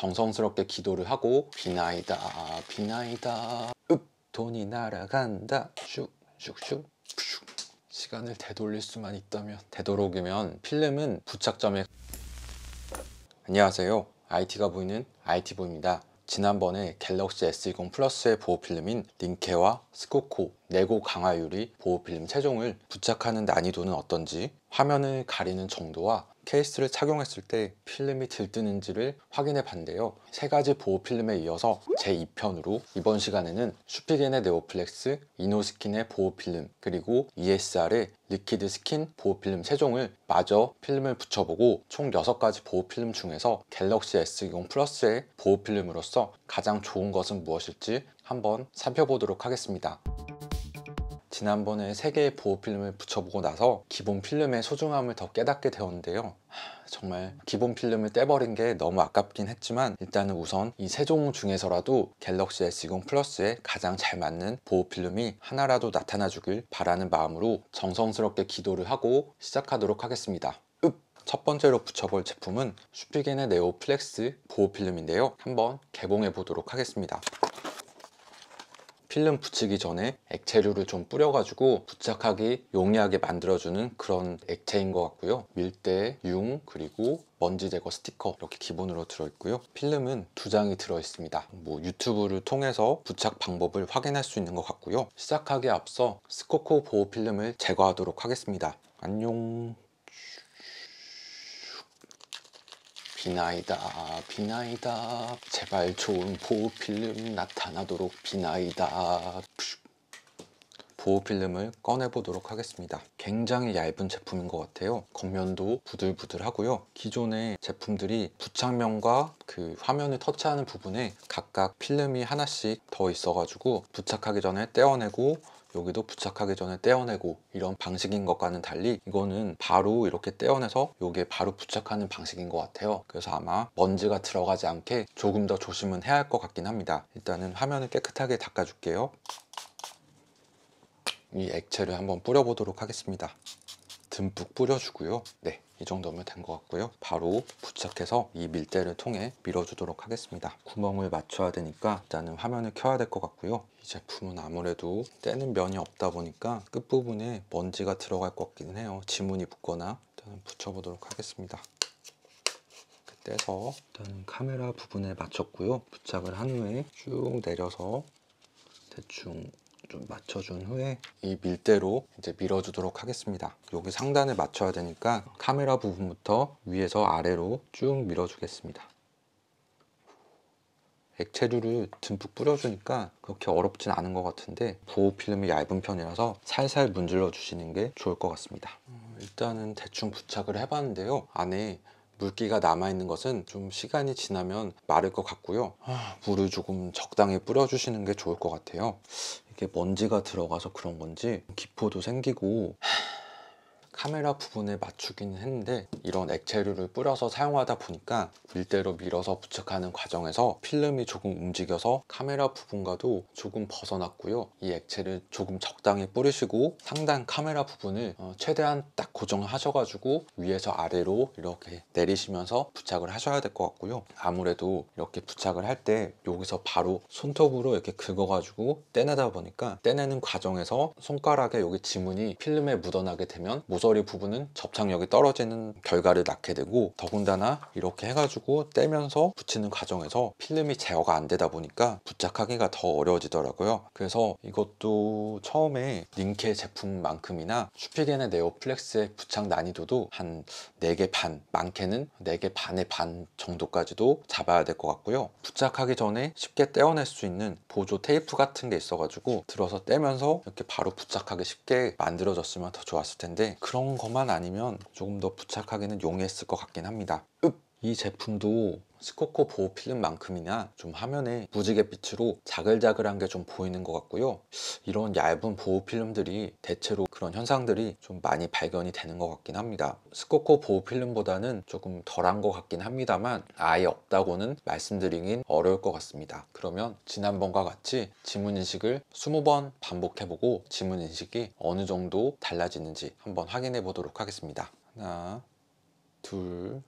정성스럽게 기도를 하고 비나이다 비나이다 읍 돈이 날아간다 슉슉 슉 시간을 되돌릴 수만 있다면 되도록이면 필름은 부착점에 안녕하세요 IT가 보이는 IT보입니다 지난번에 갤럭시 S20 플러스의 보호필름인 링케와 스코코 네고 강화유리 보호필름 세종을 부착하는 난이도는 어떤지 화면을 가리는 정도와 케이스를 착용했을 때 필름이 들뜨는지를 확인해 봤는데요 세 가지 보호 필름에 이어서 제2편으로 이번 시간에는 슈피겐의 네오플렉스, 이노스킨의 보호 필름 그리고 ESR의 리퀴드 스킨 보호 필름 세종을 마저 필름을 붙여보고 총 6가지 보호 필름 중에서 갤럭시 S20 플러스의 보호 필름으로서 가장 좋은 것은 무엇일지 한번 살펴보도록 하겠습니다. 지난번에 세 개의 보호 필름을 붙여보고 나서 기본 필름의 소중함을 더 깨닫게 되었는데요. 정말 기본 필름을 떼버린 게 너무 아깝긴 했지만 일단은 우선 이 세종 중에서라도 갤럭시 S20 플러스에 가장 잘 맞는 보호 필름이 하나라도 나타나 주길 바라는 마음으로 정성스럽게 기도를 하고 시작하도록 하겠습니다. 첫 번째로 붙여볼 제품은 슈피겐의 네오 플렉스 보호 필름인데요. 한번 개봉해 보도록 하겠습니다. 필름 붙이기 전에 액체류를 좀 뿌려가지고 부착하기 용이하게 만들어주는 그런 액체인 것 같고요 밀대, 융, 그리고 먼지 제거 스티커 이렇게 기본으로 들어있고요 필름은 두 장이 들어있습니다 뭐 유튜브를 통해서 부착 방법을 확인할 수 있는 것 같고요 시작하기에 앞서 스코코 보호 필름을 제거하도록 하겠습니다 안녕 비나이다 비나이다 제발 좋은 보호필름 나타나도록 비나이다 보호필름을 꺼내보도록 하겠습니다 굉장히 얇은 제품인 것 같아요 겉면도 부들부들하고요 기존의 제품들이 부착면과 그 화면을 터치하는 부분에 각각 필름이 하나씩 더 있어가지고 부착하기 전에 떼어내고 여기도 부착하기 전에 떼어내고 이런 방식인 것과는 달리 이거는 바로 이렇게 떼어내서 여기에 바로 부착하는 방식인 것 같아요 그래서 아마 먼지가 들어가지 않게 조금 더 조심은 해야 할 것 같긴 합니다 일단은 화면을 깨끗하게 닦아줄게요 이 액체를 한번 뿌려보도록 하겠습니다 듬뿍 뿌려주고요 네이 정도면 된 것 같고요 바로 부착해서 이 밀대를 통해 밀어주도록 하겠습니다 구멍을 맞춰야 되니까 일단은 화면을 켜야 될 것 같고요 이 제품은 아무래도 떼는 면이 없다 보니까 끝부분에 먼지가 들어갈 것 같기는 해요 지문이 붙거나 일단은 붙여보도록 하겠습니다 떼서 일단은 카메라 부분에 맞췄고요 부착을 한 후에 쭉 내려서 대충 좀 맞춰준 후에 이 밀대로 이제 밀어주도록 하겠습니다 여기 상단에 맞춰야 되니까 카메라 부분부터 위에서 아래로 쭉 밀어주겠습니다 액체류를 듬뿍 뿌려주니까 그렇게 어렵진 않은 것 같은데 보호 필름이 얇은 편이라서 살살 문질러 주시는 게 좋을 것 같습니다 어, 일단은 대충 부착을 해봤는데요 안에 물기가 남아있는 것은 좀 시간이 지나면 마를 것 같고요 아. 물을 조금 적당히 뿌려주시는 게 좋을 것 같아요 이게 먼지가 들어가서 그런 건지 기포도 생기고 카메라 부분에 맞추긴 했는데 이런 액체류를 뿌려서 사용하다 보니까 밀대로 밀어서 부착하는 과정에서 필름이 조금 움직여서 카메라 부분과도 조금 벗어났고요 이 액체를 조금 적당히 뿌리시고 상단 카메라 부분을 어, 최대한 딱 고정하셔가지고 위에서 아래로 이렇게 내리시면서 부착을 하셔야 될 것 같고요 아무래도 이렇게 부착을 할 때 여기서 바로 손톱으로 이렇게 긁어가지고 떼내다 보니까 떼내는 과정에서 손가락에 여기 지문이 필름에 묻어나게 되면 모서 겉절이 부분은 접착력이 떨어지는 결과를 낳게 되고 더군다나 이렇게 해가지고 떼면서 붙이는 과정에서 필름이 제어가 안 되다 보니까 부착하기가 더 어려워지더라고요 그래서 이것도 처음에 링케 제품만큼이나 슈피겐의 네오 플렉스의 부착 난이도도 한 4개 반 많게는 4개 반의 반 정도까지도 잡아야 될 것 같고요 부착하기 전에 쉽게 떼어낼 수 있는 보조 테이프 같은 게 있어가지고 들어서 떼면서 이렇게 바로 부착하기 쉽게 만들어졌으면 더 좋았을 텐데 그런 저런 것만 아니면 조금 더 부착하기는 용이했을 것 같긴 합니다 읍! 이 제품도 스코코 보호 필름만큼이나 좀 화면에 무지갯 빛으로 자글자글한 게 좀 보이는 것 같고요 이런 얇은 보호 필름들이 대체로 그런 현상들이 좀 많이 발견이 되는 것 같긴 합니다 스코코 보호 필름보다는 조금 덜한 것 같긴 합니다만 아예 없다고는 말씀드리긴 어려울 것 같습니다 그러면 지난번과 같이 지문인식을 20번 반복해보고 지문인식이 어느 정도 달라지는지 한번 확인해 보도록 하겠습니다 하나 둘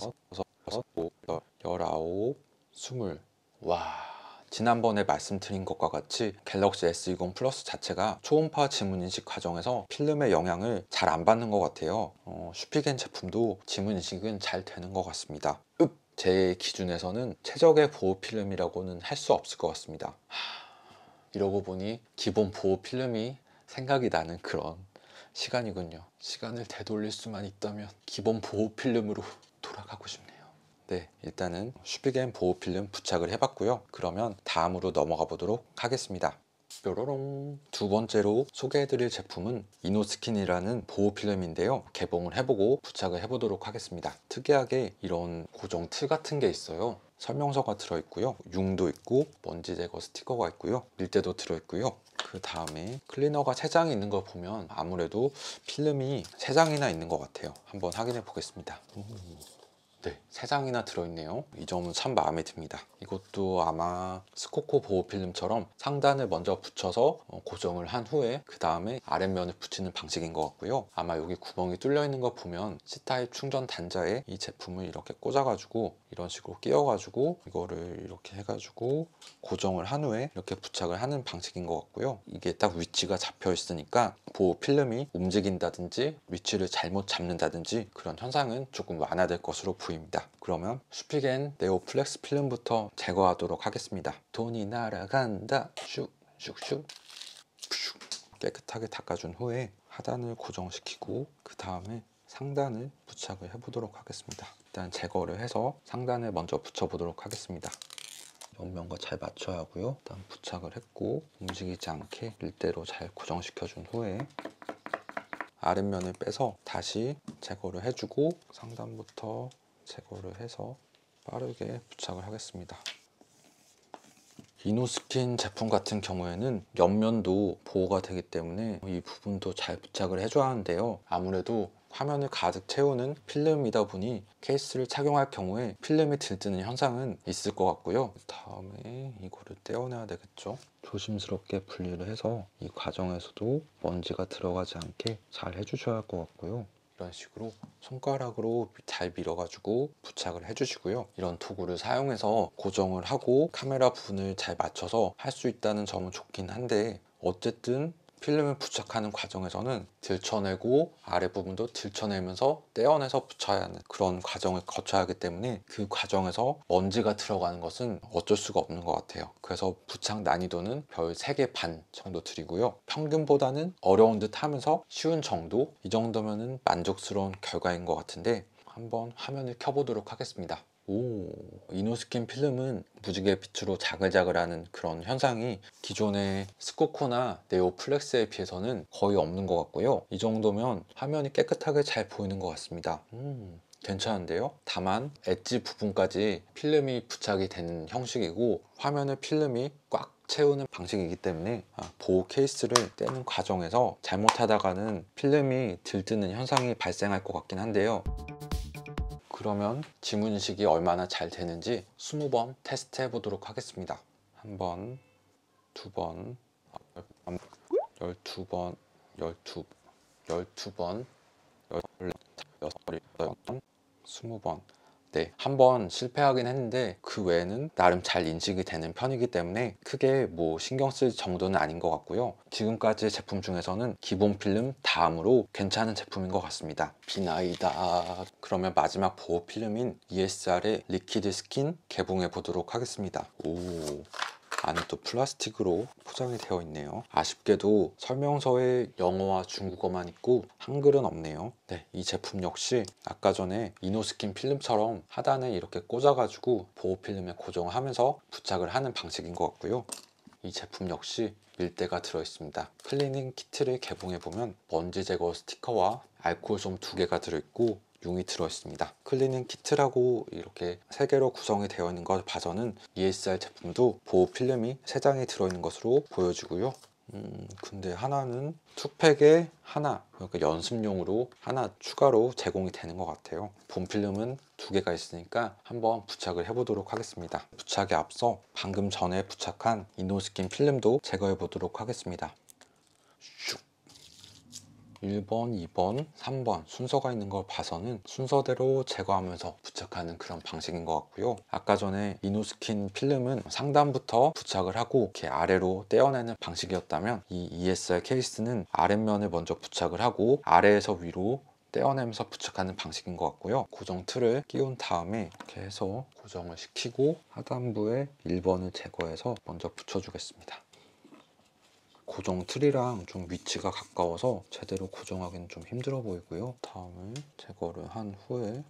다섯, 여섯, 여섯, 여덟, 열아홉, 스물. 와. 지난번에 말씀드린 것과 같이 갤럭시 S20 플러스 자체가 초음파 지문 인식 과정에서 필름의 영향을 잘 안 받는 것 같아요 어, 슈피겐 제품도 지문 인식은 잘 되는 것 같습니다 읍! 제 기준에서는 최적의 보호 필름이라고는 할 수 없을 것 같습니다 하... 이러고 보니 기본 보호 필름이 생각이 나는 그런 시간이군요 시간을 되돌릴 수만 있다면 기본 보호 필름으로 돌아가고 싶네요 네 일단은 슈비겐 보호 필름 부착을 해봤고요 그러면 다음으로 넘어가 보도록 하겠습니다 뾰로롱 두 번째로 소개해드릴 제품은 이노스킨이라는 보호 필름인데요 개봉을 해보고 부착을 해보도록 하겠습니다 특이하게 이런 고정 틀 같은 게 있어요 설명서가 들어있고요 융도 있고 먼지 제거 스티커가 있고요 밀대도 들어있고요 그 다음에 클리너가 세장이 있는 걸 보면 아무래도 필름이 세장이나 있는 것 같아요 한번 확인해 보겠습니다 오. 네, 3장이나 들어있네요. 이 점은 참 마음에 듭니다. 이것도 아마 스코코 보호 필름처럼 상단을 먼저 붙여서 어, 고정을 한 후에 그 다음에 아랫면을 붙이는 방식인 것 같고요. 아마 여기 구멍이 뚫려 있는 거 보면 C타입 충전 단자에 이 제품을 이렇게 꽂아가지고 이런 식으로 끼워가지고 이거를 이렇게 해가지고 고정을 한 후에 이렇게 부착을 하는 방식인 것 같고요. 이게 딱 위치가 잡혀 있으니까 보호 필름이 움직인다든지 위치를 잘못 잡는다든지 그런 현상은 조금 완화될 것으로 보입니다. 그러면 수피겐 네오 플렉스 필름부터 제거하도록 하겠습니다. 돈이 날아간다 슉슉슉 깨끗하게 닦아준 후에 하단을 고정시키고 그 다음에 상단을 부착을 해보도록 하겠습니다. 일단 제거를 해서 상단을 먼저 붙여보도록 하겠습니다. 옆면과 잘 맞춰야 하고요. 일단 부착을 했고 움직이지 않게 일대로 잘 고정시켜준 후에 아랫면을 빼서 다시 제거를 해주고 상단부터 제거를 해서 빠르게 부착을 하겠습니다. 이노스킨 제품 같은 경우에는 옆면도 보호가 되기 때문에 이 부분도 잘 부착을 해줘야 하는데요. 아무래도 화면을 가득 채우는 필름이다 보니 케이스를 착용할 경우에 필름이 들뜨는 현상은 있을 것 같고요 다음에 이거를 떼어내야 되겠죠 조심스럽게 분리를 해서 이 과정에서도 먼지가 들어가지 않게 잘 해주셔야 할 것 같고요 이런 식으로 손가락으로 잘 밀어가지고 부착을 해주시고요. 이런 도구를 사용해서 고정을 하고 카메라 분을 잘 맞춰서 할 수 있다는 점은 좋긴 한데 어쨌든 필름을 부착하는 과정에서는 들쳐내고 아래 부분도 들쳐내면서 떼어내서 붙여야 하는 그런 과정을 거쳐야 하기 때문에 그 과정에서 먼지가 들어가는 것은 어쩔 수가 없는 것 같아요 그래서 부착 난이도는 별 3개 반 정도 드리고요 평균보다는 어려운 듯 하면서 쉬운 정도 이 정도면 만족스러운 결과인 것 같은데 한번 화면을 켜보도록 하겠습니다 오, 이노스킨 필름은 무지개 빛으로 자글자글하는 그런 현상이 기존의 스코코나 네오플렉스에 비해서는 거의 없는 것 같고요. 이 정도면 화면이 깨끗하게 잘 보이는 것 같습니다. 음, 괜찮은데요? 다만 엣지 부분까지 필름이 부착이 되는 형식이고 화면에 필름이 꽉 채우는 방식이기 때문에 아, 보호 케이스를 떼는 과정에서 잘못하다가는 필름이 들뜨는 현상이 발생할 것 같긴 한데요. 그러면 지문인식이 얼마나 잘 되는지 20번 테스트 해보도록 하겠습니다. 한 번, 두 번, 열두 번, 열두, 열두 번, 열 두 번, 스무 번, 네, 한번 실패하긴 했는데 그 외에는 나름 잘 인식이 되는 편이기 때문에 크게 뭐 신경 쓸 정도는 아닌 것 같고요. 지금까지 제품 중에서는 기본 필름 다음으로 괜찮은 제품인 것 같습니다. 비나이다. 그러면 마지막 보호 필름인 ESR의 리퀴드 스킨 개봉해 보도록 하겠습니다. 오. 안에 또 플라스틱으로 포장이 되어 있네요 아쉽게도 설명서에 영어와 중국어만 있고 한글은 없네요 네, 이 제품 역시 아까 전에 이노스킨 필름처럼 하단에 이렇게 꽂아가지고 보호필름에 고정하면서 부착을 하는 방식인 것 같고요 이 제품 역시 밀대가 들어있습니다 클리닝 키트를 개봉해보면 먼지 제거 스티커와 알코올솜 두 개가 들어있고 용이 들어있습니다 클리닝 키트라고 이렇게 3개로 구성이 되어 있는 것 봐서는 ESR 제품도 보호 필름이 3장이 들어있는 것으로 보여지고요 음, 근데 하나는 투팩에 하나 그러니까 연습용으로 하나 추가로 제공이 되는 것 같아요 본 필름은 두 개가 있으니까 한번 부착을 해보도록 하겠습니다 부착에 앞서 방금 전에 부착한 이노스킨 필름도 제거해 보도록 하겠습니다 슉. 1번, 2번, 3번 순서가 있는 걸 봐서는 순서대로 제거하면서 부착하는 그런 방식인 것 같고요 아까 전에 이노스킨 필름은 상단부터 부착을 하고 이렇게 아래로 떼어내는 방식이었다면 이 ESR 케이스는 아랫면을 먼저 부착을 하고 아래에서 위로 떼어내면서 부착하는 방식인 것 같고요 고정 틀을 끼운 다음에 이렇게 해서 고정을 시키고 하단부에 1번을 제거해서 먼저 붙여주겠습니다 고정 틀이랑 좀 위치가 가까워서 제대로 고정하기는 좀 힘들어 보이고요. 다음을 제거를 한 후에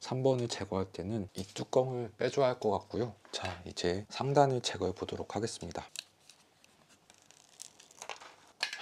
3번을 제거할 때는 이 뚜껑을 빼줘야 할 것 같고요. 자 이제 상단을 제거해 보도록 하겠습니다.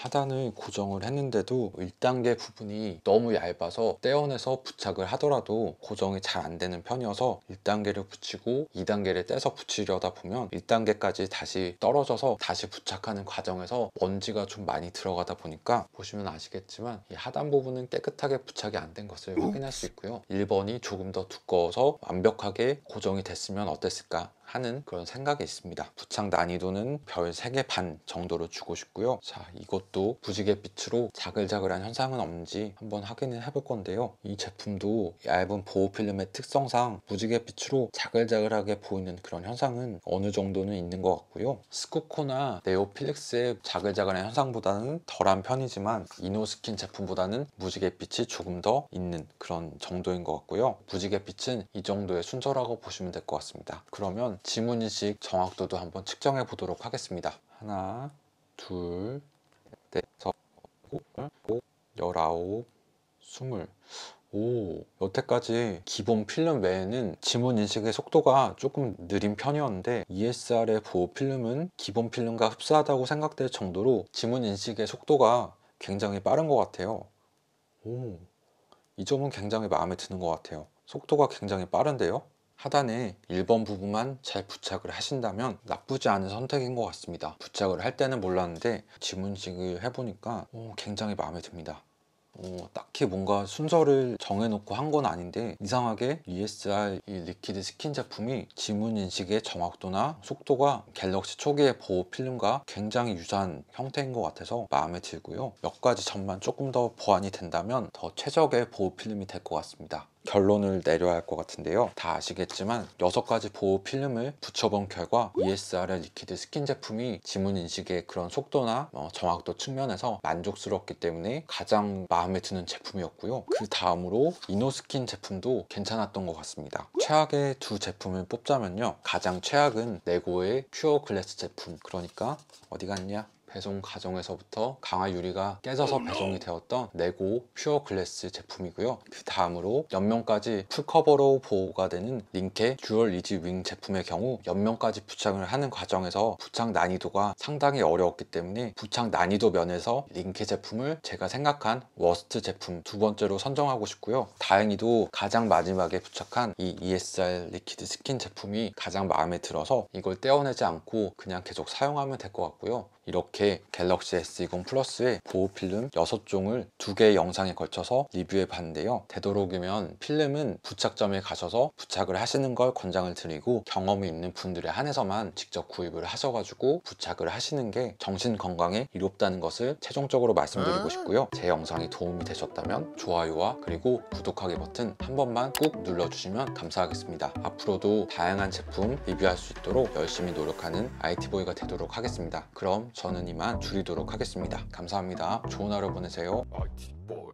하단을 고정을 했는데도 1단계 부분이 너무 얇아서 떼어내서 부착을 하더라도 고정이 잘 안 되는 편이어서 1단계를 붙이고 2단계를 떼서 붙이려다 보면 1단계까지 다시 떨어져서 다시 부착하는 과정에서 먼지가 좀 많이 들어가다 보니까 보시면 아시겠지만 이 하단 부분은 깨끗하게 부착이 안 된 것을 확인할 수 있고요 1번이 조금 더 두꺼워서 완벽하게 고정이 됐으면 어땠을까 하는 그런 생각이 있습니다 부착 난이도는 별 3개 반 정도로 주고 싶고요 자 이것도 부지갯빛으로 자글자글한 현상은 없는지 한번 확인을 해볼 건데요 이 제품도 얇은 보호 필름의 특성상 부지갯빛으로 자글자글하게 보이는 그런 현상은 어느 정도는 있는 것 같고요 스쿠코나 네오필릭스의 자글자글한 현상보다는 덜한 편이지만 이노스킨 제품보다는 무지갯빛이 조금 더 있는 그런 정도인 것 같고요 부지갯빛은이 정도의 순서라고 보시면 될 것 같습니다 그러면 한번 지문인식 정확도도 한번 측정해 보도록 하겠습니다 하나 둘넷 열아홉 스물 오 여태까지 기본 필름 외에는 지문 인식의 속도가 조금 느린 편이었는데 ESR의 보호 필름은 기본 필름과 흡사하다고 생각될 정도로 지문 인식의 속도가 굉장히 빠른 것 같아요 오, 이 점은 굉장히 마음에 드는 것 같아요 속도가 굉장히 빠른데요 하단에 1번 부분만 잘 부착을 하신다면 나쁘지 않은 선택인 것 같습니다 부착을 할 때는 몰랐는데 지문식을 해보니까 오, 어, 굉장히 마음에 듭니다 어, 딱히 뭔가 순서를 정해놓고 한 건 아닌데 이상하게 ESR 이 리퀴드 스킨 제품이 지문 인식의 정확도나 속도가 갤럭시 초기의 보호 필름과 굉장히 유사한 형태인 것 같아서 마음에 들고요 몇 가지 점만 조금 더 보완이 된다면 더 최적의 보호 필름이 될 것 같습니다 결론을 내려야 할 것 같은데요 다 아시겠지만 6가지 보호 필름을 붙여본 결과 ESRL 리퀴드 스킨 제품이 지문 인식의 그런 속도나 뭐 정확도 측면에서 만족스럽기 때문에 가장 마음에 드는 제품이었고요 그 다음으로 이노스킨 제품도 괜찮았던 것 같습니다 최악의 두 제품을 뽑자면요 가장 최악은 네고의 퓨어 글래스 제품 그러니까 어디 갔냐 배송 과정에서부터 강화 유리가 깨져서 음. 배송이 되었던 네고 퓨어 글래스 제품이고요. 그 다음으로 옆면까지 풀커버로 보호가 되는 링케 듀얼 리지 윙 제품의 경우 옆면까지 부착을 하는 과정에서 부착 난이도가 상당히 어려웠기 때문에 부착 난이도 면에서 링케 제품을 제가 생각한 워스트 제품 두 번째로 선정하고 싶고요. 다행히도 가장 마지막에 부착한 이 ESR 리퀴드 스킨 제품이 가장 마음에 들어서 이걸 떼어내지 않고 그냥 계속 사용하면 될 것 같고요. 이렇게 갤럭시 S20 플러스의 보호필름 6종을 두 개의 영상에 걸쳐서 리뷰해 봤는데요 되도록이면 필름은 부착점에 가셔서 부착을 하시는 걸 권장을 드리고 경험이 있는 분들에 한해서만 직접 구입을 하셔가지고 부착을 하시는 게 정신 건강에 이롭다는 것을 최종적으로 말씀드리고 아. 싶고요 제 영상이 도움이 되셨다면 좋아요와 그리고 구독하기 버튼 한 번만 꾹 눌러주시면 감사하겠습니다 앞으로도 다양한 제품 리뷰할 수 있도록 열심히 노력하는 IT보이가 되도록 하겠습니다 그럼 저는 이만 줄이도록 하겠습니다. 감사합니다. 좋은 하루 보내세요. 아, 뭐,